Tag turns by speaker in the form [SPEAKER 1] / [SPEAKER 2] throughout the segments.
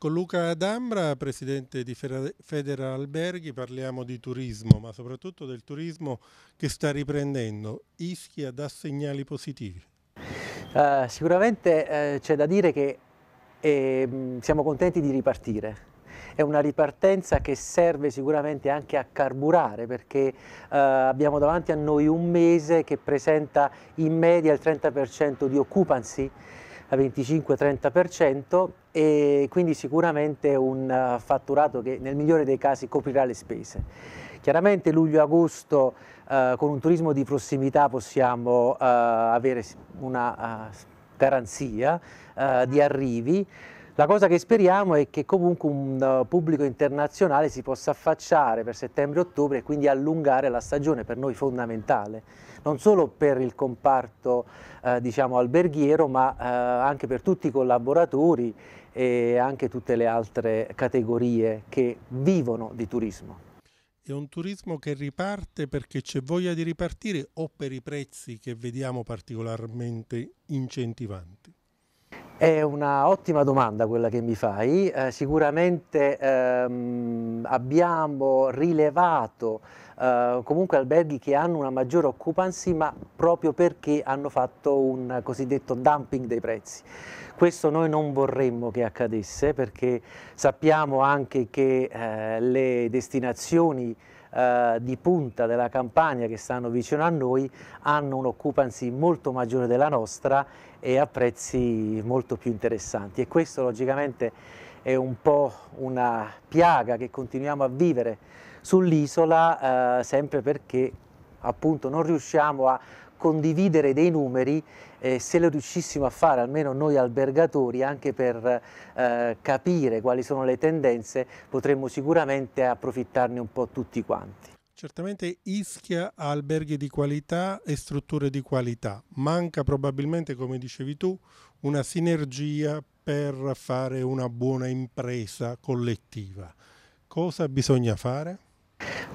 [SPEAKER 1] Con Luca D'Ambra, presidente di Federal Alberghi, parliamo di turismo, ma soprattutto del turismo che sta riprendendo. Ischia dà segnali positivi.
[SPEAKER 2] Uh, sicuramente uh, c'è da dire che eh, siamo contenti di ripartire. È una ripartenza che serve sicuramente anche a carburare perché uh, abbiamo davanti a noi un mese che presenta in media il 30% di occupancy 25-30% e quindi sicuramente un eh, fatturato che nel migliore dei casi coprirà le spese. Chiaramente luglio-agosto eh, con un turismo di prossimità possiamo eh, avere una uh, garanzia uh, di arrivi, la cosa che speriamo è che comunque un eh, pubblico internazionale si possa affacciare per settembre-ottobre e quindi allungare la stagione, per noi fondamentale, non solo per il comparto eh, diciamo, alberghiero ma eh, anche per tutti i collaboratori e anche tutte le altre categorie che vivono di turismo.
[SPEAKER 1] È un turismo che riparte perché c'è voglia di ripartire o per i prezzi che vediamo particolarmente incentivanti?
[SPEAKER 2] È una ottima domanda quella che mi fai, eh, sicuramente ehm, abbiamo rilevato eh, comunque alberghi che hanno una maggiore occupancy ma proprio perché hanno fatto un cosiddetto dumping dei prezzi. Questo noi non vorremmo che accadesse perché sappiamo anche che eh, le destinazioni eh, di punta della Campania che stanno vicino a noi hanno un'occupancy molto maggiore della nostra e a prezzi molto più interessanti e questo logicamente è un po' una piaga che continuiamo a vivere sull'isola eh, sempre perché appunto non riusciamo a condividere dei numeri eh, se lo riuscissimo a fare almeno noi albergatori anche per eh, capire quali sono le tendenze potremmo sicuramente approfittarne un po' tutti quanti.
[SPEAKER 1] Certamente Ischia ha alberghi di qualità e strutture di qualità, manca probabilmente come dicevi tu una sinergia per fare una buona impresa collettiva. Cosa bisogna fare?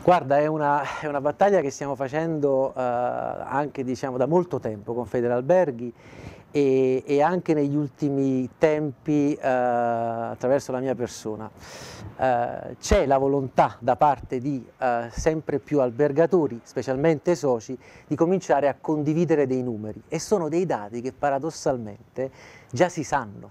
[SPEAKER 2] Guarda, è una, è una, battaglia che stiamo facendo eh, anche diciamo, da molto tempo con Federalberghi e, e anche negli ultimi tempi eh, attraverso la mia persona. Eh, c'è la volontà da parte di eh, sempre più albergatori, specialmente soci, di cominciare a condividere dei numeri e sono dei dati che paradossalmente già si sanno,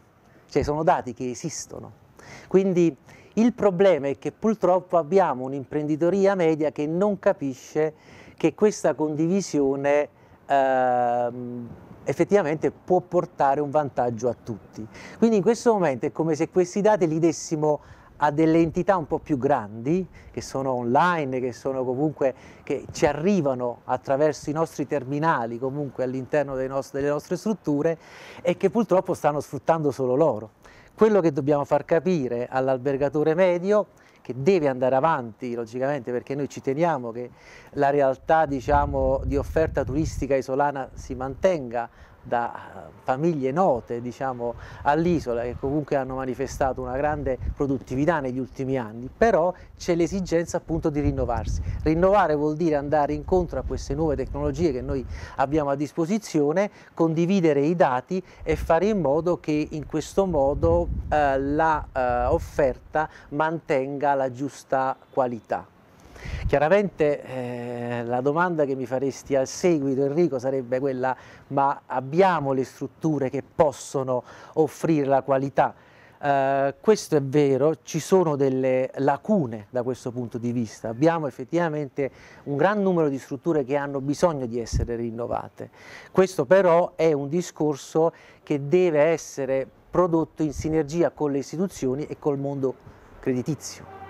[SPEAKER 2] cioè sono dati che esistono. Quindi il problema è che purtroppo abbiamo un'imprenditoria media che non capisce che questa condivisione ehm, effettivamente può portare un vantaggio a tutti. Quindi in questo momento è come se questi dati li dessimo a delle entità un po' più grandi, che sono online, che sono comunque, che ci arrivano attraverso i nostri terminali, comunque all'interno delle nostre strutture, e che purtroppo stanno sfruttando solo loro. Quello che dobbiamo far capire all'albergatore medio che deve andare avanti logicamente perché noi ci teniamo che la realtà diciamo, di offerta turistica isolana si mantenga da eh, famiglie note diciamo, all'isola che comunque hanno manifestato una grande produttività negli ultimi anni, però c'è l'esigenza appunto di rinnovarsi. Rinnovare vuol dire andare incontro a queste nuove tecnologie che noi abbiamo a disposizione, condividere i dati e fare in modo che in questo modo eh, l'offerta eh, mantenga la giusta qualità. Chiaramente eh, la domanda che mi faresti al seguito Enrico sarebbe quella ma abbiamo le strutture che possono offrire la qualità? Uh, questo è vero, ci sono delle lacune da questo punto di vista, abbiamo effettivamente un gran numero di strutture che hanno bisogno di essere rinnovate, questo però è un discorso che deve essere prodotto in sinergia con le istituzioni e col mondo creditizio.